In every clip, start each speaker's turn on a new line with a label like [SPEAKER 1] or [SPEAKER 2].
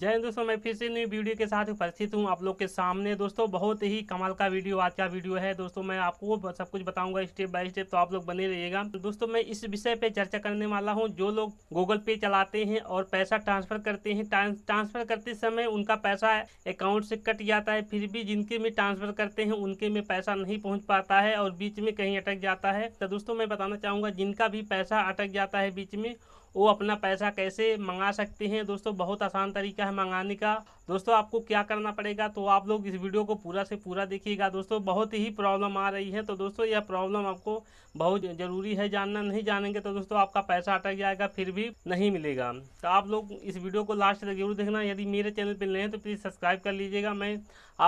[SPEAKER 1] जय हिंद दोस्तों मैं फिर से नई वीडियो के साथ उपस्थित हूँ आप लोग के सामने दोस्तों बहुत ही कमाल का वीडियो आज का वीडियो है दोस्तों मैं आपको सब कुछ बताऊंगा स्टेप बाय स्टेप तो आप लोग बने रहिएगा तो दोस्तों मैं इस विषय पे चर्चा करने वाला हूँ जो लोग गूगल पे चलाते हैं और पैसा ट्रांसफर करते हैं ट्रांसफर करते समय उनका पैसा अकाउंट से कट जाता है फिर भी जिनके में ट्रांसफर करते हैं उनके में पैसा नहीं पहुँच पाता है और बीच में कहीं अटक जाता है तो दोस्तों मैं बताना चाहूँगा जिनका भी पैसा अटक जाता है बीच में वो अपना पैसा कैसे मंगा सकते हैं दोस्तों बहुत आसान तरीका है मंगाने का दोस्तों आपको क्या करना पड़ेगा तो आप लोग इस वीडियो को पूरा से पूरा देखिएगा दोस्तों बहुत ही प्रॉब्लम आ रही है तो दोस्तों यह प्रॉब्लम आपको बहुत ज़रूरी है जानना नहीं जानेंगे तो दोस्तों आपका पैसा अटक जाएगा फिर भी नहीं मिलेगा तो आप लोग इस वीडियो को लास्ट तक जरूर देखना यदि मेरे चैनल पर नए हैं तो प्लीज़ सब्सक्राइब कर लीजिएगा मैं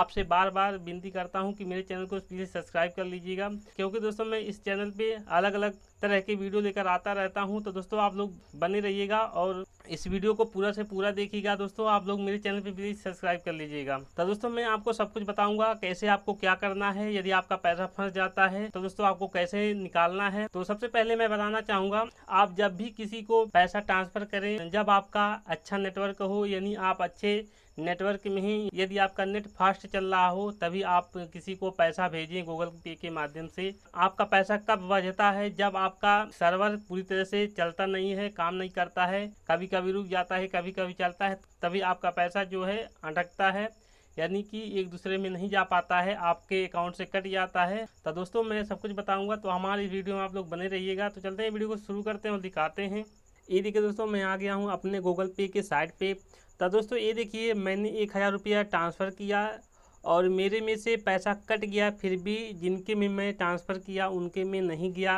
[SPEAKER 1] आपसे बार बार विनती करता हूँ कि मेरे चैनल को प्लीज़ सब्सक्राइब कर लीजिएगा क्योंकि दोस्तों मैं इस चैनल पर अलग अलग तरह के वीडियो लेकर आता रहता हूँ तो दोस्तों आप लोग बने रहिएगा और इस वीडियो को पूरा से पूरा देखिएगा दोस्तों आप लोग मेरे चैनल पे प्लीज़ सब्सक्राइब कर लीजिएगा तो दोस्तों मैं आपको सब कुछ बताऊंगा कैसे आपको क्या करना है यदि आपका पैसा फंस जाता है तो दोस्तों आपको कैसे निकालना है तो सबसे पहले मैं बताना चाहूँगा आप जब भी किसी को पैसा ट्रांसफ़र करें जब आपका अच्छा नेटवर्क हो यानी आप अच्छे नेटवर्क में ही यदि आपका नेट फास्ट चल रहा हो तभी आप किसी को पैसा भेजें गूगल पे के माध्यम से आपका पैसा कब बजता है जब आपका सर्वर पूरी तरह से चलता नहीं है काम नहीं करता है कभी कभी रुक जाता है कभी कभी चलता है तभी आपका पैसा जो है अटकता है यानी कि एक दूसरे में नहीं जा पाता है आपके अकाउंट से कट जाता है तो दोस्तों मैं सब कुछ बताऊंगा तो हमारी वीडियो में आप लोग बने रहिएगा तो चलते हैं वीडियो को शुरू करते हैं और दिखाते हैं ये देखिए दोस्तों मैं आ गया हूँ अपने गूगल पे के साइट पे तो दोस्तों ये देखिए मैंने एक हज़ार रुपया ट्रांसफ़र किया और मेरे में से पैसा कट गया फिर भी जिनके में मैं ट्रांसफ़र किया उनके में नहीं गया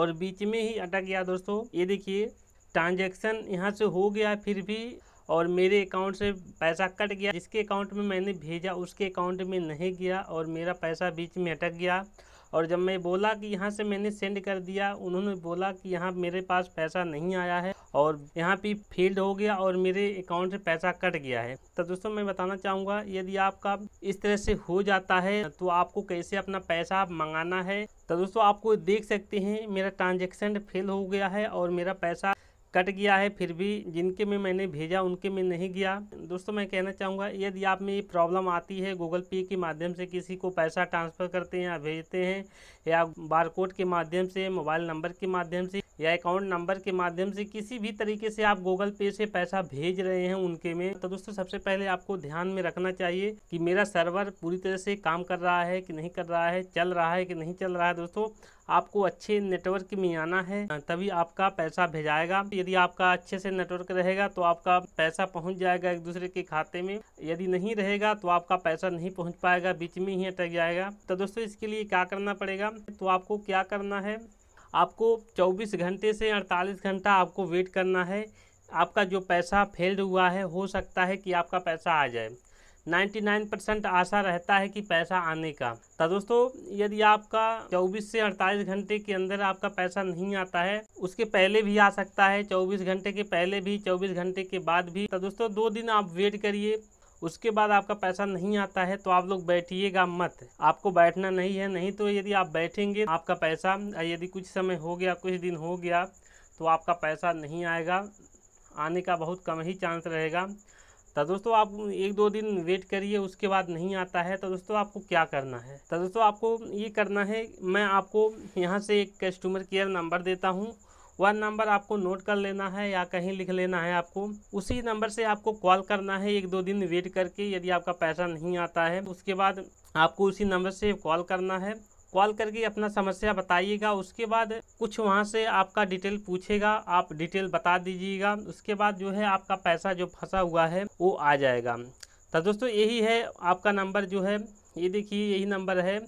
[SPEAKER 1] और बीच में ही अटक गया दोस्तों ये देखिए ट्रांजेक्शन यहाँ से हो गया फिर भी और मेरे अकाउंट से पैसा कट गया जिसके अकाउंट में मैंने भेजा उसके अकाउंट में नहीं गया और मेरा पैसा बीच में अटक गया और जब मैं बोला कि यहाँ से मैंने सेंड कर दिया उन्होंने बोला कि यहाँ मेरे पास पैसा नहीं आया है और यहाँ पे फेल्ड हो गया और मेरे अकाउंट से पैसा कट गया है तो दोस्तों मैं बताना चाहूँगा यदि आपका इस तरह से हो जाता है तो आपको कैसे अपना पैसा मंगाना है तो दोस्तों आपको देख सकते हैं मेरा ट्रांजेक्शन फेल हो गया है और मेरा पैसा कट गया है फिर भी जिनके में मैंने भेजा उनके में नहीं गया दोस्तों मैं कहना चाहूँगा यदि आप में ये प्रॉब्लम आती है गूगल पे के माध्यम से किसी को पैसा ट्रांसफ़र करते हैं या भेजते हैं या बारकोड के माध्यम से मोबाइल नंबर के माध्यम से या अकाउंट नंबर के माध्यम से किसी भी तरीके से आप गूगल पे से पैसा भेज रहे हैं उनके में तो दोस्तों सबसे पहले आपको ध्यान में रखना चाहिए कि मेरा सर्वर पूरी तरह से काम कर रहा है कि नहीं कर रहा है चल रहा है कि नहीं चल रहा है दोस्तों आपको अच्छे नेटवर्क में आना है तभी आपका पैसा भेजाएगा यदि आपका अच्छे से नेटवर्क रहेगा तो आपका पैसा पहुंच जाएगा एक दूसरे के खाते में यदि नहीं रहेगा तो आपका पैसा नहीं पहुंच पाएगा बीच में ही अटक जाएगा तो दोस्तों इसके लिए क्या करना पड़ेगा तो आपको क्या करना है आपको 24 घंटे से 48 घंटा आपको वेट करना है आपका जो पैसा फेल्ड हुआ है हो सकता है कि आपका पैसा आ जाए 99 परसेंट आशा रहता है कि पैसा आने का तो दोस्तों यदि आपका 24 से 48 घंटे के अंदर आपका पैसा नहीं आता है उसके पहले भी आ सकता है 24 घंटे के पहले भी 24 घंटे के बाद भी तो दोस्तों दो दिन आप वेट करिए उसके बाद आपका पैसा नहीं आता है तो आप लोग बैठिएगा मत आपको बैठना नहीं है नहीं तो यदि आप बैठेंगे आपका पैसा यदि कुछ समय हो गया कुछ दिन हो गया तो आपका पैसा नहीं आएगा आने का बहुत कम ही चांस रहेगा तो दोस्तों आप एक दो दिन वेट करिए उसके बाद नहीं आता है तो दोस्तों आपको क्या करना है तो दोस्तों आपको ये करना है मैं आपको यहाँ से एक कस्टमर केयर नंबर देता हूँ वह नंबर आपको नोट कर लेना है या कहीं लिख लेना है आपको उसी नंबर से आपको कॉल करना है एक दो दिन वेट करके यदि आपका पैसा नहीं आता है उसके बाद आपको उसी नंबर से कॉल करना है कॉल करके अपना समस्या बताइएगा उसके बाद कुछ वहाँ से आपका डिटेल पूछेगा आप डिटेल बता दीजिएगा उसके बाद जो है आपका पैसा जो फंसा हुआ है वो आ जाएगा तो दोस्तों यही है आपका नंबर जो है ये देखिए यही नंबर है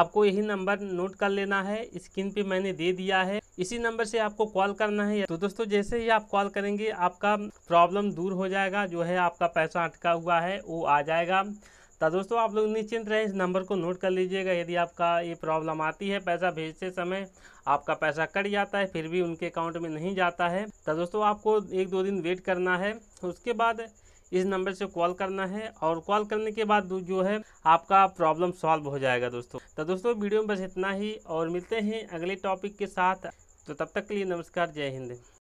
[SPEAKER 1] आपको यही नंबर नोट कर लेना है स्क्रीन पे मैंने दे दिया है इसी नंबर से आपको कॉल करना है तो दोस्तों जैसे ही आप कॉल करेंगे आपका प्रॉब्लम दूर हो जाएगा जो है आपका पैसा अटका हुआ है वो आ जाएगा तो दोस्तों आप लोग निश्चिंत रहें इस नंबर को नोट कर लीजिएगा यदि आपका ये प्रॉब्लम आती है पैसा भेजते समय आपका पैसा कट जाता है फिर भी उनके अकाउंट में नहीं जाता है तो दोस्तों आपको एक दो दिन वेट करना है उसके बाद इस नंबर से कॉल करना है और कॉल करने के बाद जो है आपका प्रॉब्लम सॉल्व हो जाएगा दोस्तों तो दोस्तों वीडियो में बस इतना ही और मिलते हैं अगले टॉपिक के साथ तो तब तक के लिए नमस्कार जय हिंद